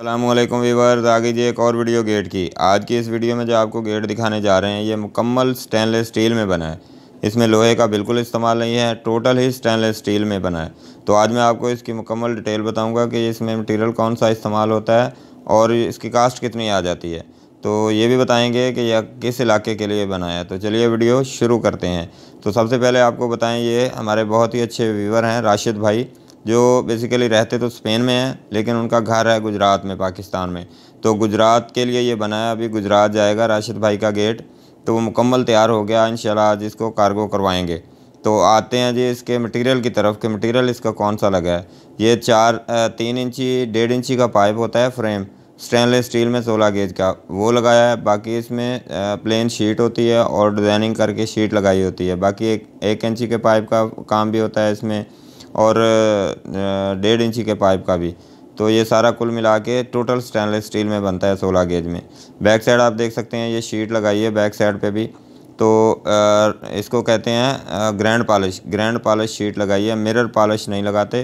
अल्लाम वीवर्स आगे जी एक और वीडियो गेट की आज की इस वीडियो में जो आपको गेट दिखाने जा रहे हैं ये मुकम्मल स्टेनलेस स्टील में बना है इसमें लोहे का बिल्कुल इस्तेमाल नहीं है टोटल ही स्टेनलेस स्टील में बना है तो आज मैं आपको इसकी मुकम्मल डिटेल बताऊंगा कि इसमें मटेरियल कौन सा इस्तेमाल होता है और इसकी कास्ट कितनी आ जाती है तो ये भी बताएँगे कि यह किस इलाके के लिए बना है तो चलिए वीडियो शुरू करते हैं तो सबसे पहले आपको बताएँ ये हमारे बहुत ही अच्छे व्यूवर हैं राशिद भाई जो बेसिकली रहते तो स्पेन में हैं लेकिन उनका घर है गुजरात में पाकिस्तान में तो गुजरात के लिए ये बनाया अभी गुजरात जाएगा राशिद भाई का गेट तो वो मुकम्मल तैयार हो गया इन आज इसको कार्गो करवाएँगे तो आते हैं जी इसके मटेरियल की तरफ कि मटेरियल इसका कौन सा लगा है ये चार तीन इंची डेढ़ इंची का पाइप होता है फ्रेम स्टेनलेस स्टील में सोलह गेज का वो लगाया है बाकी इसमें प्लेन शीट होती है और डिज़ाइनिंग करके शीट लगाई होती है बाकी एक एक इंची के पाइप का काम भी होता है इसमें और डेढ़ इंची के पाइप का भी तो ये सारा कुल मिला के टोटल स्टेनलेस स्टील में बनता है सोलह गेज में बैक साइड आप देख सकते हैं ये शीट लगाई है बैक साइड पे भी तो इसको कहते हैं grand polish grand polish sheet लगाई है मिरर पॉलिश नहीं लगाते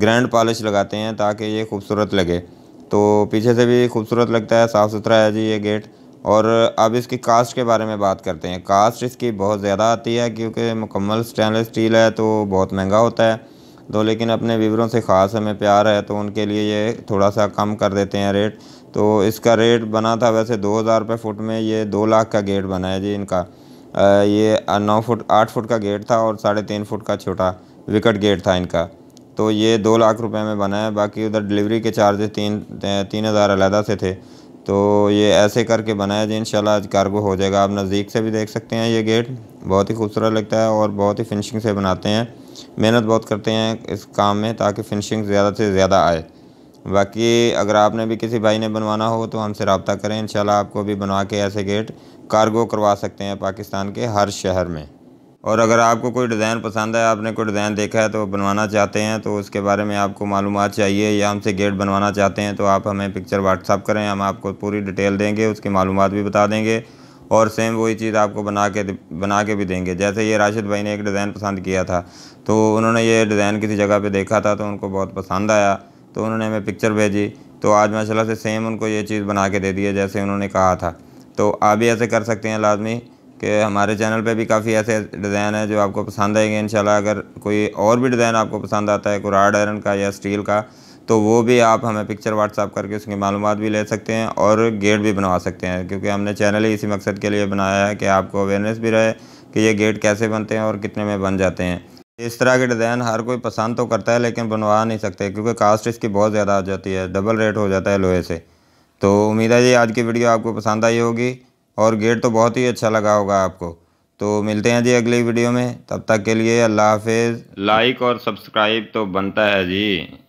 ग्रैंड पॉलिश लगाते हैं ताकि ये खूबसूरत लगे तो पीछे से भी खूबसूरत लगता है साफ़ सुथरा है जी ये गेट और अब इसकी कास्ट के बारे में बात करते हैं कास्ट इसकी बहुत ज़्यादा आती है क्योंकि मुकम्मल स्टेनलेस स्टील है तो बहुत महंगा होता है तो लेकिन अपने विवरों से ख़ास हमें प्यार है तो उनके लिए ये थोड़ा सा कम कर देते हैं रेट तो इसका रेट बना था वैसे दो हज़ार रुपये फ़ुट में ये दो लाख का गेट बना है जी इनका आ, ये नौ फुट आठ फुट का गेट था और साढ़े तीन फुट का छोटा विकट गेट था इनका तो ये दो लाख रुपए में बना है बाकी उधर डिलीवरी के चार्जेस तीन तीन हज़ार अलहदा से थे तो ये ऐसे करके बनाया जी इनशाला आज कार्गो हो जाएगा आप नज़दीक से भी देख सकते हैं ये गेट बहुत ही खूबसूरत लगता है और बहुत ही फिनिशिंग से बनाते हैं मेहनत बहुत करते हैं इस काम में ताकि फिनिशिंग ज़्यादा से ज़्यादा आए बाकी अगर आपने भी किसी भाई ने बनवाना हो तो हमसे रबता करें इन आपको भी बनवा के ऐसे गेट कार्गो करवा सकते हैं पाकिस्तान के हर शहर में और अगर आपको कोई डिज़ाइन पसंद है आपने कोई डिज़ाइन देखा है तो बनवाना चाहते हैं तो उसके बारे में आपको मालूम चाहिए या हमसे गेट बनवाना चाहते हैं तो आप हमें पिक्चर व्हाट्सअप करें हम आपको पूरी डिटेल देंगे उसकी मालूम भी बता देंगे और सेम वही चीज़ आपको बना के बना के भी देंगे जैसे ये राशिद भाई ने एक डिज़ाइन पसंद किया था तो उन्होंने ये डिज़ाइन किसी जगह पे देखा था तो उनको बहुत पसंद आया तो उन्होंने हमें पिक्चर भेजी तो आज माशाल्लाह से सेम उनको ये चीज़ बना के दे दी है जैसे उन्होंने कहा था तो आप भी ऐसे कर सकते हैं लाजमी कि हमारे चैनल पे भी काफ़ी ऐसे डिज़ाइन है जो आपको पसंद आएंगे इन अगर कोई और भी डिज़ाइन आपको पसंद आता है कोई आयरन का या स्टील का तो वो भी आप हमें पिक्चर व्हाट्सअप करके उसकी मालूम भी ले सकते हैं और गेट भी बनवा सकते हैं क्योंकि हमने चैनल ही इसी मकसद के लिए बनाया है कि आपको अवेयरनेस भी रहे कि ये गेट कैसे बनते हैं और कितने में बन जाते हैं इस तरह के डिज़ाइन हर कोई पसंद तो करता है लेकिन बनवा नहीं सकते क्योंकि कास्ट इसकी बहुत ज़्यादा आ जाती है डबल रेट हो जाता है लोहे से तो उम्मीद है जी आज की वीडियो आपको पसंद आई होगी और गेट तो बहुत ही अच्छा लगा होगा आपको तो मिलते हैं जी अगली वीडियो में तब तक के लिए अल्लाह हाफिज़ लाइक और सब्सक्राइब तो बनता है जी